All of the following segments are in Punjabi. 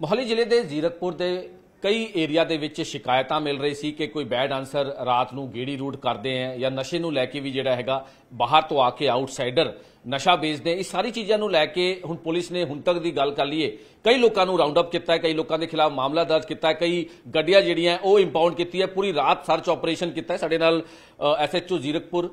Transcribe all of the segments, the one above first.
ਮੋਹਾਲੀ ਜ਼ਿਲ੍ਹੇ ਦੇ ਜ਼ੀਰਕਪੁਰ ਦੇ ਕਈ ਏਰੀਆ ਦੇ ਵਿੱਚ ਸ਼ਿਕਾਇਤਾਂ ਮਿਲ ਰਹੀ ਸੀ ਕਿ ਕੋਈ ਬੈਡ ਆਨਸਰ ਰਾਤ ਨੂੰ ਗੇੜੀ ਰੂਟ ਕਰਦੇ ਆ ਜਾਂ ਨਸ਼ੇ ਨੂੰ ਲੈ ਕੇ ਵੀ ਜਿਹੜਾ ਹੈਗਾ ਬਾਹਰ ਤੋਂ ਆ ਕੇ ਆਊਟਸਾਈਡਰ ਨਸ਼ਾ ਵੇਚਦੇ ਇਹ ਸਾਰੀ ਚੀਜ਼ਾਂ ਨੂੰ ਲੈ ਕੇ ਹੁਣ ਪੁਲਿਸ ਨੇ ਹੁਣ ਤੱਕ ਦੀ ਗੱਲ ਕਰ ਲਈਏ ਕਈ ਲੋਕਾਂ ਨੂੰ ਰਾਉਂਡ ਅਪ ਕੀਤਾ ਹੈ ਕਈ ਲੋਕਾਂ ਦੇ ਖਿਲਾਫ ਮਾਮਲਾ ਦਰਜ ਕੀਤਾ ਹੈ ਕਈ ਗੱਡੀਆਂ ਜਿਹੜੀਆਂ ਉਹ ਇੰਪਾਉਂਡ ਕੀਤੀ ਹੈ ਪੂਰੀ ਰਾਤ ਸਰਚ ਆਪਰੇਸ਼ਨ ਕੀਤਾ ਹੈ ਸਾਡੇ ਨਾਲ ਐਸਐਚਓ ਜ਼ੀਰਕਪੁਰ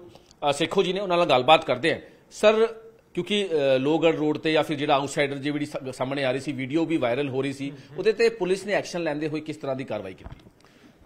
ਸੇਖੋ ਜੀ ਨੇ ਉਹਨਾਂ ਨਾਲ ਗੱਲਬਾਤ ਕਰਦੇ ਆ ਸਰ ਕਿਉਂਕਿ ਲੋਗੜ ਰੋਡ ਤੇ ਜਾਂ ਫਿਰ ਜਿਹੜਾ ਆਊਟਸਾਈਡਰ ਜਿਹੜੀ ਸਾਹਮਣੇ ਆ ਰਹੀ ਸੀ ਵੀਡੀਓ ਵੀ ਵਾਇਰਲ ਹੋ ਰਹੀ ਸੀ ਉਹਦੇ ਤੇ ਪੁਲਿਸ ਨੇ ਐਕਸ਼ਨ ਲੈਂਦੇ ਹੋਏ ਕਿਸ ਤਰ੍ਹਾਂ ਦੀ ਕਾਰਵਾਈ ਕੀਤੀ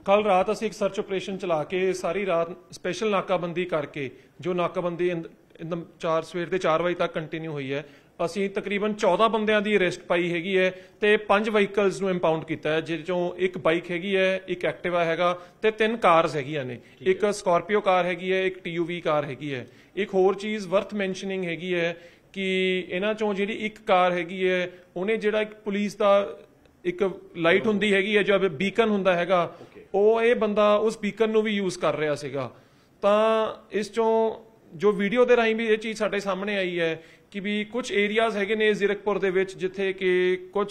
ਕੱਲ ਰਾਤ ਅਸੀਂ ਇੱਕ ਸਰਚ ਆਪਰੇਸ਼ਨ ਚਲਾ ਕੇ ਸਾਰੀ ਰਾਤ ਸਪੈਸ਼ਲ ਨਾਕਾਬੰਦੀ ਕਰਕੇ ਜੋ ਨਾਕਾਬੰਦੀ ਇੰਦਮ 4 ਸਵੇਰ ਦੇ 4 ਵਜੇ ਤੱਕ ਕੰਟੀਨਿਊ ਹੋਈ ਹੈ ਅਸੀਂ ਤਕਰੀਬਨ 14 ਬੰਦਿਆਂ ਦੀ ਅਰੈਸਟ ਪਾਈ ਹੈਗੀ ਹੈ ਤੇ ਪੰਜ ਵਹੀਕਲਸ ਨੂੰ ਇੰਪਾਊਂਡ ਕੀਤਾ ਹੈ ਜਿਸ ਚੋਂ ਇੱਕ ਬਾਈਕ ਹੈਗੀ ਹੈ ਇੱਕ ਐਕਟਿਵਾ ਹੈਗਾ ਤੇ ਤਿੰਨ ਕਾਰਸ ਹੈਗੀਆਂ ਨੇ ਇੱਕ ਸਕਾਰਪੀਓ ਕਾਰ ਹੈਗੀ ਹੈ ਇੱਕ ਟੀਯੂਵੀ ਕਾਰ ਹੈਗੀ ਹੈ ਇੱਕ ਹੋਰ ਚੀਜ਼ ਵਰਥ ਮੈਂਸ਼ਨਿੰਗ ਹੈਗੀ ਹੈ ਕਿ ਇਹਨਾਂ ਚੋਂ ਜਿਹੜੀ ਇੱਕ ਕਾਰ ਹੈਗੀ ਹੈ ਉਹਨੇ ਜਿਹੜਾ ਇੱਕ ਪੁਲਿਸ ਦਾ ਇੱਕ ਲਾਈਟ oh. ਹੁੰਦੀ ਹੈਗੀ ਹੈ ਜੋ ਬੀਕਨ ਹੁੰਦਾ ਹੈਗਾ ਉਹ ਇਹ ਬੰਦਾ ਉਸ ਬੀਕਨ ਨੂੰ ਵੀ ਯੂਜ਼ ਕਰ ਰਿਹਾ ਸੀਗਾ ਤਾਂ ਇਸ ਚੋਂ ਜੋ ਵੀਡੀਓ ਦੇ ਰਾਹੀਂ ਵੀ ਇਹ ਚੀਜ਼ ਸਾਡੇ ਸਾਹਮਣੇ ਆਈ ਹੈ ਕਿ ਵੀ ਕੁਝ ਏਰੀਆਜ਼ ਹੈਗੇ ਨੇ ਜ਼ਿਰਕਪੁਰ ਦੇ ਵਿੱਚ ਜਿੱਥੇ ਕਿ ਕੁਝ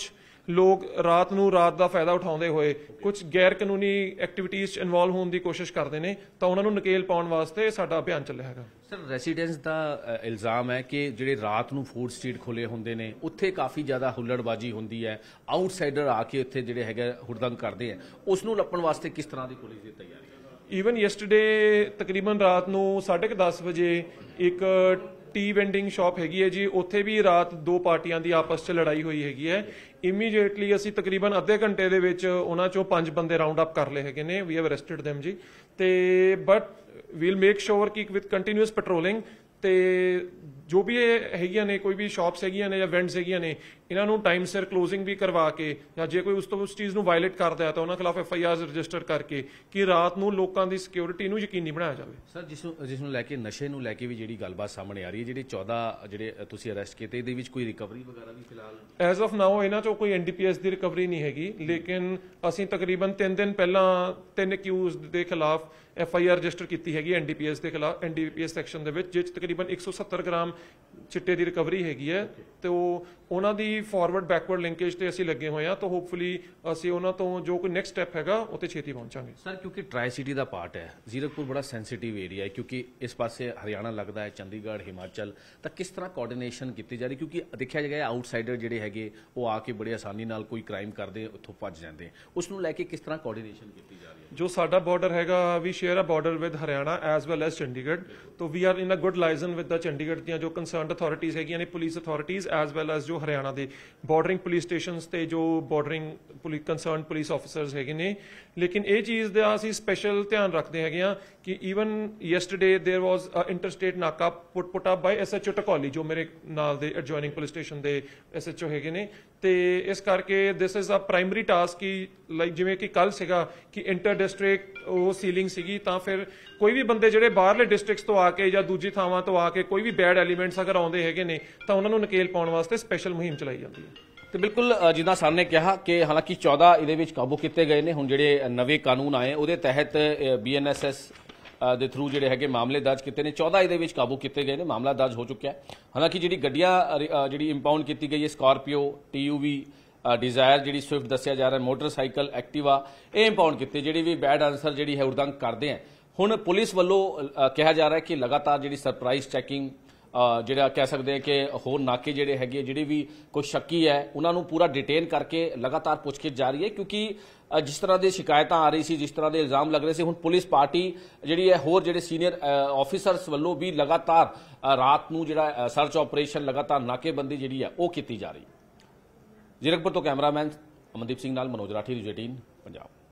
ਲੋਕ ਰਾਤ ਨੂੰ ਰਾਤ ਦਾ ਫਾਇਦਾ ਉਠਾਉਂਦੇ ਹੋਏ ਕੁਝ ਗੈਰ ਕਾਨੂੰਨੀ ਐਕਟੀਵਿਟੀਜ਼ 'ਚ ਇਨਵੋਲਵ ਹੋਣ ਦੀ ਕੋਸ਼ਿਸ਼ ਕਰਦੇ ਨੇ ਤਾਂ ਉਹਨਾਂ ਨੂੰ ਨਕੇਲ ਪਾਉਣ ਵਾਸਤੇ ਸਾਡਾ ਅਭਿਆਨ ਚੱਲਿਆ ਹੈਗਾ ਸਰ ਰੈਸੀਡੈਂਸ ਦਾ ਇਲਜ਼ਾਮ ਹੈ ਕਿ ਜਿਹੜੇ ਰਾਤ ਨੂੰ ਫੂਡ ਸਟਰੀਟ ਖੋਲੇ ਹੁੰਦੇ ਨੇ ਉੱਥੇ ਕਾਫੀ ਜ਼ਿਆਦਾ ਹੁੱਲੜਬਾਜੀ ਹੁੰਦੀ ਹੈ ਆਊਟਸਾਈਡਰ ਆ ਕੇ ਉੱਥੇ ਜਿਹੜੇ ਹੈਗਾ ਹੁਰਦੰਗ ਕਰਦੇ ਆ ਉਸ ਨੂੰ ਲੱਪਣ ਵਾਸਤੇ ਕਿਸ ਤਰ੍ਹਾਂ ਦੀ ਪੁਲਿਸ ਦੀ ਤਿਆਰੀ ਹੈ ਈਵਨ ਯੈਸਟਰਡੇ ਤਕਰੀਬਨ ਰਾਤ ਨੂੰ 10:30 ਵਜੇ ਇੱਕ ਟੀ ਵੈਂਡਿੰਗ ਸ਼ਾਪ ਹੈਗੀ ਹੈ ਜੀ ਉੱਥੇ ਵੀ ਰਾਤ ਦੋ ਪਾਰਟੀਆਂ ਦੀ ਆਪਸ 'ਚ ਲੜਾਈ ਹੋਈ ਹੈਗੀ ਹੈ ਇਮੀਡੀਏਟਲੀ ਅਸੀਂ ਤਕਰੀਬਨ ਅੱਧੇ ਘੰਟੇ ਦੇ ਵਿੱਚ ਉਹਨਾਂ 'ਚੋਂ ਪੰਜ ਬੰਦੇ ਰਾਉਂਡ ਅਪ ਕਰ ਲਏ ਹੈਗੇ ਨੇ ਵੀ ਹੈਵ ਅਰੈਸਟਡ them ਜੀ ਤੇ ਬਟ ਵੀਲ ਮੇਕ ਸ਼ੋਰ ਕਿ ਵਿਦ ਕੰਟੀਨਿਊਸ ਪੈਟਰੋਲਿੰਗ ਤੇ ਜੋ ਵੀ ਇਹ ਹੈਗੀਆਂ ਨੇ ਕੋਈ ਵੀ ਸ਼ਾਪਸ ਹੈਗੀਆਂ ਨੇ ਜਾਂ ਵੈਂਡਸ ਹੈਗੀਆਂ ਨੇ ਇਹਨਾਂ ਨੂੰ ਟਾਈਮ ਸਿਰ ਕਲੋਜ਼ਿੰਗ ਵੀ ਕਰਵਾ ਕੇ ਜਾਂ ਜੇ ਕੋਈ ਉਸ ਤੋਂ ਉਸ ਚੀਜ਼ ਨੂੰ ਵਾਇਲੇਟ ਕਰਦਾ ਹੈ ਤਾਂ ਉਹਨਾਂ ਖਿਲਾਫ ਐਫ ਆਈ ਆਰ ਰਜਿਸਟਰ ਕਰਕੇ ਕਿ ਰਾਤ ਨੂੰ ਲੋਕਾਂ ਦੀ ਸਿਕਿਉਰਿਟੀ ਨੂੰ ਯਕੀਨੀ ਬਣਾਇਆ ਜਾਵੇ ਸਰ ਜਿਸ ਨੂੰ ਜਿਸ ਨੂੰ ਲੈ ਕੇ ਨਸ਼ੇ ਨੂੰ ਲੈ ਕੇ ਵੀ ਜਿਹੜੀ ਗੱਲਬਾਤ ਸਾਹਮਣੇ ਆ ਰਹੀ ਹੈ ਜਿਹੜੇ 14 ਜਿਹੜੇ ਤੁਸੀਂ ਅਰੈਸਟ ਕੀਤੇ ਇਹਦੇ ਵਿੱਚ ਕੋਈ ਰਿਕਵਰੀ ਵਗੈਰਾ ਵੀ ਫਿਲਹਾਲ ਐਜ਼ ਆਫ ਨਾਓ ਇਹਨਾਂ ਚੋਂ ਕੋਈ ਐਨਡੀਪੀਐਸ ਦੀ ਰਿਕਵਰੀ ਨਹੀਂ ਹੈਗੀ ਲੇਕਿਨ ਅਸੀਂ ਤਕਰੀਬਨ 3 ਦਿਨ ਪਹਿਲਾਂ ਤਿੰਨ ਅਕਿਊਜ਼ਡ ਦੇ ਖਿਲਾਫ ਐਫ ਆਈ ਆਰ ਰਜਿਸਟਰ ਕੀਤੀ ਹੈਗੀ ਐਨਡੀਪੀਐਸ ਦੇ ਖਿਲਾਫ ਐਨਡੀਪੀਐਸ ਸੈਕਸ਼ਨ ਦੇ ਵਿੱਚ ਜਿਸ ਤਕਰੀਬਨ ਤਕਰੀਬਨ 170 ਗ੍ਰਾਮ ਚਿੱਟੇ ਦੀ ਰਿਕਵਰੀ ਹੈਗੀ ਹੈ ਤੇ ਉਹ ਉਹਨਾਂ ਦੀ ਫਾਰਵਰਡ ਬੈਕਵਰਡ ਲਿੰਕੇਜ ਤੇ ਅਸੀਂ ਲੱਗੇ ਹੋਏ ਆ ਤਾਂ ਹੋਪਫੁਲੀ ਅਸੀਂ ਉਹਨਾਂ ਤੋਂ ਜੋ ਕੋਈ ਨੈਕਸਟ ਸਟੈਪ ਹੈਗਾ ਉਹਤੇ ਛੇਤੀ ਪਹੁੰਚਾਂਗੇ ਸਰ ਕਿਉਂਕਿ ਟ੍ਰਾਈ ਸਿਟੀ ਦਾ ਪਾਰਟ ਹੈ ਜ਼ੀਰਕਪੁਰ ਬੜਾ ਸੈਂਸਿਟਿਵ ਏਰੀਆ ਹੈ ਕਿਉਂਕਿ ਇਸ ਪਾਸੇ ਹਰਿਆਣਾ ਲੱਗਦਾ ਹੈ ਚੰਡੀਗੜ੍ਹ ਹਿਮਾਚਲ ਤਾਂ ਕਿਸ ਤਰ੍ਹਾਂ ਕੋਆਰਡੀਨੇਸ਼ਨ ਕੀਤੀ ਜਾ ਰਹੀ ਕਿਉਂਕਿ ਦੇਖਿਆ ਜਾਏ ਆਊਟਸਾਈਡਰ ਜਿਹੜੇ ਹੈਗੇ ਉਹ ਆ ਕੇ ਬੜੀ ਆਸਾਨੀ ਨਾਲ ਕੋਈ ਕ੍ਰਾਈਮ ਕਰਦੇ ਉੱਥੋਂ ਭੱਜ ਜਾਂਦੇ ਉਸ ਨੂੰ ਲੈ ਕੇ ਕਿਸ ਤਰ੍ਹਾਂ ਕੋਆਰਡੀਨੇਸ਼ਨ ਕੀਤੀ ਜਾ ਰਹੀ ਹੈ ਜੋ ਸਾਡਾ ਬਾਰਡਰ ਹੈਗਾ ਵੀ ਸ਼ੇਅਰ ਆ border with Haryana as well as Chandigarh ਤੋਂ we are in a good liaison with the Chandigarh ਦੀਆਂ ਜੋ ਕੰਸਰਨਡ ਅਥਾਰਟੀਆਂ ਹੈਗੀਆਂ ਨੇ ਪੁਲਿਸ ਅਥਾਰਟੀਆਂ ਐਸ ਵੈਲ ਐਸ ਜੋ ਜੋ ਹਰਿਆਣਾ ਦੇ ਬਾਰਡਰਿੰਗ ਪੁਲਿਸ ਸਟੇਸ਼ਨਸ ਤੇ ਜੋ bordering police concern police officers ਹੈਗੇ ਨੇ ਲੇਕਿਨ ਇਹ ਚੀਜ਼ ਦਾ ਅਸੀਂ ਸਪੈਸ਼ਲ ਧਿਆਨ ਰੱਖਦੇ ਹੈਗੇ ਆ ਕਿ even yesterday there was a interstate ਨਾਕਾ ਪੁੱਟ ਪੁੱਟ ਅਪ ਬਾਈ ਐਸਐਚਓ ਟਕੋਲੀ ਜੋ ਮੇਰੇ ਨਾਲ ਦੇ ਐਡਜੋਇਨਿੰਗ ਪੁਲਿਸ ਸਟੇਸ਼ਨ ਦੇ ਐਸਐਚਓ ਹੈਗੇ ਨੇ ਤੇ ਇਸ ਕਰਕੇ this is a primary task ਕਿ ਲਾਈਕ ਜਿਵੇਂ ਕਿ ਕੱਲ ਸੀਗਾ ਕਿ ਇੰਟਰ ਡਿਸਟ੍ਰਿਕਟ ਉਹ ਸੀਲਿੰਗ ਸੀਗੀ ਤਾਂ ਫਿਰ ਕੋਈ ਵੀ ਬੰਦੇ ਜਿਹੜੇ ਬਾਹਰਲੇ ਡਿਸਟ੍ਰਿਕਟਸ ਤੋਂ ਆ ਕੇ ਜਾਂ ਦੂਜੀ ਥਾਵਾਂ ਤੋਂ ਆ ਕੇ ਕੋਈ ਵੀ ਬੈਡ ਐਲੀਮੈਂਟਸ ਅਗਰ ਆਉਂਦੇ ਹੈਗੇ ਨੇ ਤਾਂ ਉਹਨਾਂ ਨੂੰ ਨਕੇਲ ਪਾਉਣ ਵਾਸਤੇ ਸਪੈਸ਼ਲ ਮੁਹਿੰਮ ਚਲਾਈ ਜਾਂਦੀ ਹੈ ਤੇ ਬਿਲਕੁਲ ਜਿੱਦਾਂ ਸਰ ਨੇ ਕਿਹਾ ਕਿ ਹਾਲਾਂਕਿ 14 ਇਹਦੇ ਵਿੱਚ ਕਾਬੂ ਕੀਤੇ ਗਏ ਨੇ ਹੁਣ ਜਿਹੜੇ ਨਵੇਂ ਕਾਨੂੰਨ ਆਏ ਉਹਦੇ ਤਹਿਤ ਬੀਐਨਐਸਐਸ ਦੇ ਥਰੂ ਜਿਹੜੇ ਹੈਗੇ ਮਾਮਲੇ ਦਰਜ ਕੀਤੇ ਨੇ 14 ਇਹਦੇ ਵਿੱਚ ਕਾਬੂ ਕੀਤੇ ਗਏ ਨੇ ਮਾਮਲਾ ਦਰਜ ਹੋ ਚੁੱਕਿਆ ਹੈ ਹਾਲਾਂਕਿ ਜਿਹੜੀ ਗੱਡੀਆਂ ਜਿਹੜੀ ਇੰਪਾਉਂਡ ਕੀਤੀ ਗਈ ਹੈ ਸਕਾਰਪੀਓ ਟੀਯੂਵੀ ਡਿਜ਼ਾਇਰ ਜਿਹੜੀ ਸਵਿਫਟ ਦੱਸਿਆ ਜਾ ਰਿਹਾ ਮੋਟਰਸਾਈਕਲ ਐਕਟਿਵਾ ਇਹ ਇੰਪਾਉਂਡ ਕੀਤੇ ਜਿਹੜੀ ਵੀ ਬੈਡ ਆਨਸਰ ਜਿਹੜੀ ਹੈ ਉਰਦੰਗ ਕਰਦੇ ਆ ਹੁਣ ਪੁਲਿਸ ਵੱਲੋਂ ਕਿਹਾ ਜਾ ਰਿਹਾ ਕਿ ਲਗਾਤਾਰ ਜਿਹੜੀ ਸਰਪ੍ਰਾਈਜ਼ ਚੈਕਿੰਗ ਜਿਹੜਾ ਕਹਿ ਸਕਦੇ ਆ ਕਿ ਹੋਰ ਨਾਕੇ ਜਿਹੜੇ ਹੈਗੇ ਜਿਹੜੇ ਵੀ ਕੋਈ ਸ਼ੱਕੀ ਹੈ ਉਹਨਾਂ ਨੂੰ ਪੂਰਾ ਡਿਟੇਨ ਕਰਕੇ ਲਗਾਤਾਰ ਪੁੱਛਗਿੱਛ ਰਹੀ ਹੈ ਕਿਉਂਕਿ ਜਿਸ ਤਰ੍ਹਾਂ ਦੇ ਸ਼ਿਕਾਇਤਾਂ ਆ ਰਹੀ ਸੀ ਜਿਸ ਤਰ੍ਹਾਂ ਦੇ ਇਲਜ਼ਾਮ ਲੱਗ ਰਹੇ ਸੀ ਹੁਣ ਪੁਲਿਸ ਪਾਰਟੀ ਜਿਹੜੀ ਹੈ ਹੋਰ ਜਿਹੜੇ ਸੀਨੀਅਰ ਆਫੀਸਰਸ ਵੱਲੋਂ ਵੀ ਲਗਾਤਾਰ ਰਾਤ ਨੂੰ ਜਿਹੜਾ ਸਰਚ ਆਪਰੇਸ਼ਨ ਲਗਾਤਾਰ ਨਾਕੇਬੰਦੀ ਜਿਹੜੀ ਹੈ ਉਹ ਕੀਤੀ ਜਾ ਰਹੀ ਹੈ ਜ਼ਿਰਕਪੁਰ ਤੋਂ ਕੈਮਰਾਮੈਨ ਅਮਨਦੀਪ ਸਿੰਘ ਨਾਲ ਮਨੋਜ ਰਾਠੀ ਰਿਜੇਟਿਨ ਪੰਜਾਬ